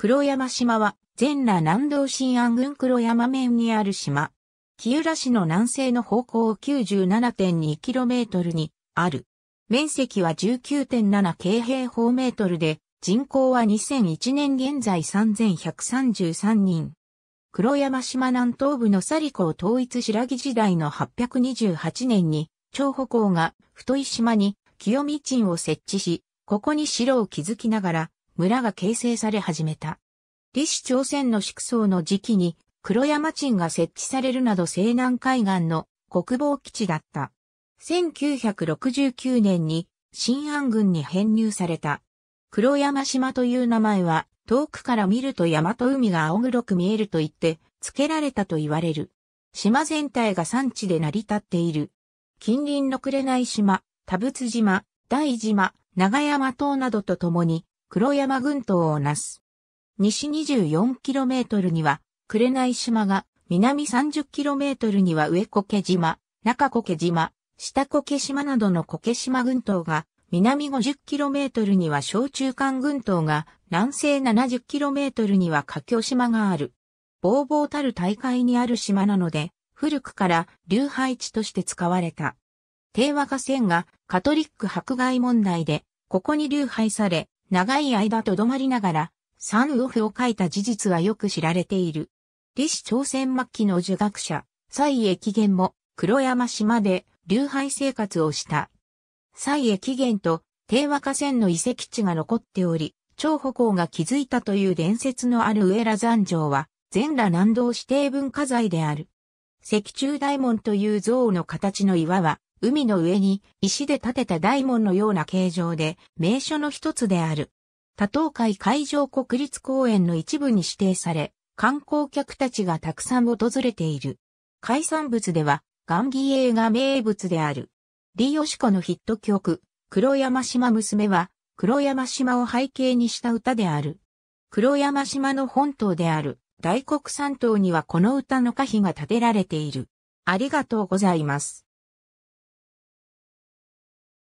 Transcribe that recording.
黒山島は、全羅南道新安郡黒山面にある島。木浦市の南西の方向 97.2km にある。面積は19.7京平方メートルで、人口は2001年現在3133人。黒山島南東部のサリコ統一白木時代の828年に、長保港が太い島に清見鎮を設置し、ここに城を築きながら、村が形成され始めた。李氏朝鮮の縮層の時期に黒山鎮が設置されるなど西南海岸の国防基地だった。1969年に新安軍に編入された。黒山島という名前は遠くから見ると山と海が青黒く見えると言って付けられたと言われる。島全体が山地で成り立っている。近隣の紅島、田仏島、大島、長山島などとともに黒山群島をなす。西 24km には、紅島が、南 30km には上苔島、中苔島、下苔島などの苔島群島が、南 50km には小中間群島が、南西 70km には下京島がある。ぼうぼうたる大海にある島なので、古くから流廃地として使われた。帝和河川がカトリック迫害問題で、ここに流廃され、長い間とどまりながら、サンウオフを書いた事実はよく知られている。李氏朝鮮末期の儒学者、蔡益元も黒山島で流廃生活をした。蔡益元と低和河川の遺跡地が残っており、張保公が築いたという伝説のある上羅山城は、全羅南道指定文化財である。石中大門という像の形の岩は、海の上に石で建てた大門のような形状で名所の一つである。多島海海上国立公園の一部に指定され、観光客たちがたくさん訪れている。海産物では、ガンギエーが名物である。リヨシコのヒット曲、黒山島娘は、黒山島を背景にした歌である。黒山島の本島である、大黒山島にはこの歌の歌碑が建てられている。ありがとうございます。